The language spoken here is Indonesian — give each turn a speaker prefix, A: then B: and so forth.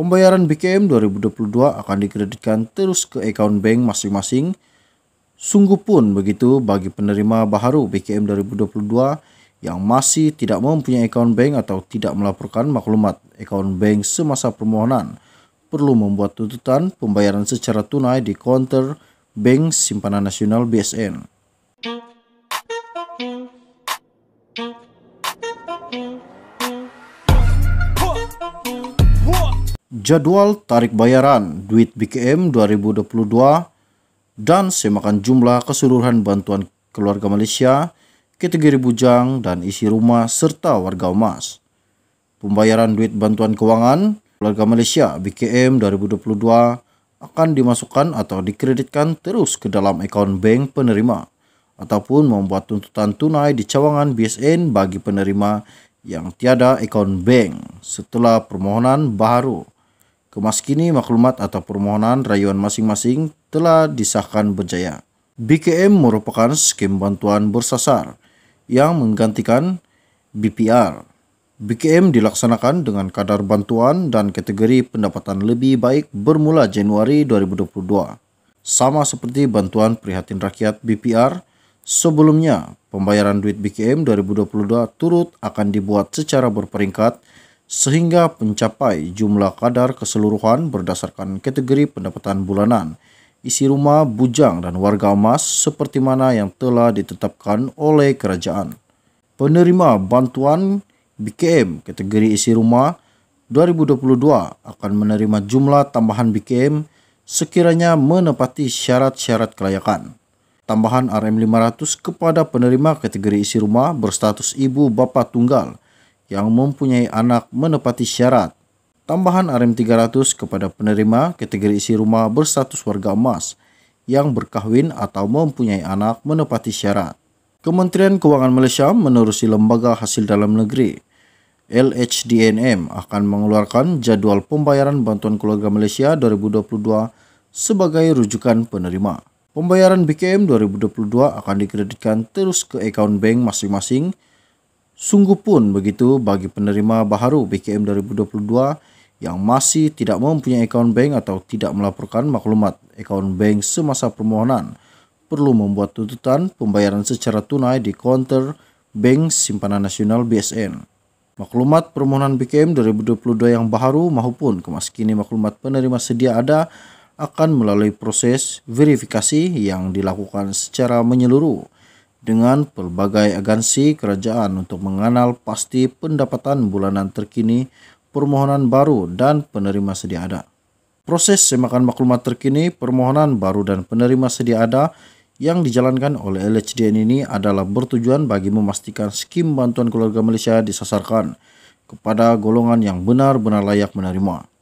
A: Pembayaran BKM 2022 akan dikreditkan terus ke account bank masing-masing. Sungguh pun begitu bagi penerima baharu BKM 2022 yang masih tidak mempunyai account bank atau tidak melaporkan maklumat account bank semasa permohonan perlu membuat tuntutan pembayaran secara tunai di counter Bank Simpanan Nasional BSN. jadwal tarik bayaran duit BKM 2022 dan semakan jumlah keseluruhan bantuan keluarga Malaysia kategori bujang dan isi rumah serta warga emas. Pembayaran duit bantuan keuangan keluarga Malaysia BKM 2022 akan dimasukkan atau dikreditkan terus ke dalam akaun bank penerima ataupun membuat tuntutan tunai di cawangan BSN bagi penerima yang tiada akaun bank setelah permohonan baru Kemas kini maklumat atau permohonan rayuan masing-masing telah disahkan berjaya. BKM merupakan skim bantuan bersasar yang menggantikan BPR. BKM dilaksanakan dengan kadar bantuan dan kategori pendapatan lebih baik bermula Januari 2022. Sama seperti bantuan prihatin rakyat BPR, sebelumnya pembayaran duit BKM 2022 turut akan dibuat secara berperingkat sehingga mencapai jumlah kadar keseluruhan berdasarkan kategori pendapatan bulanan, isi rumah, bujang, dan warga emas seperti mana yang telah ditetapkan oleh kerajaan. Penerima bantuan BKM kategori isi rumah 2022 akan menerima jumlah tambahan BKM sekiranya menepati syarat-syarat kelayakan. Tambahan RM500 kepada penerima kategori isi rumah berstatus ibu bapa tunggal – yang mempunyai anak menepati syarat. Tambahan RM300 kepada penerima kategori isi rumah bersatus warga emas yang berkahwin atau mempunyai anak menepati syarat. Kementerian Keuangan Malaysia menerusi Lembaga Hasil Dalam Negeri LHDNM akan mengeluarkan jadual pembayaran bantuan keluarga Malaysia 2022 sebagai rujukan penerima. Pembayaran BKM 2022 akan dikreditkan terus ke akaun bank masing-masing Sungguh pun begitu bagi penerima baharu BKM 2022 yang masih tidak mempunyai akaun bank atau tidak melaporkan maklumat akaun bank semasa permohonan perlu membuat tuntutan pembayaran secara tunai di counter Bank Simpanan Nasional BSN. Maklumat permohonan BKM 2022 yang baru maupun kemaskini maklumat penerima sedia ada akan melalui proses verifikasi yang dilakukan secara menyeluruh dengan pelbagai agensi kerajaan untuk mengenal pasti pendapatan bulanan terkini, permohonan baru, dan penerima sedia ada. Proses semakan maklumat terkini, permohonan baru, dan penerima sedia ada yang dijalankan oleh LHDN ini adalah bertujuan bagi memastikan skim bantuan keluarga Malaysia disasarkan kepada golongan yang benar-benar layak menerima.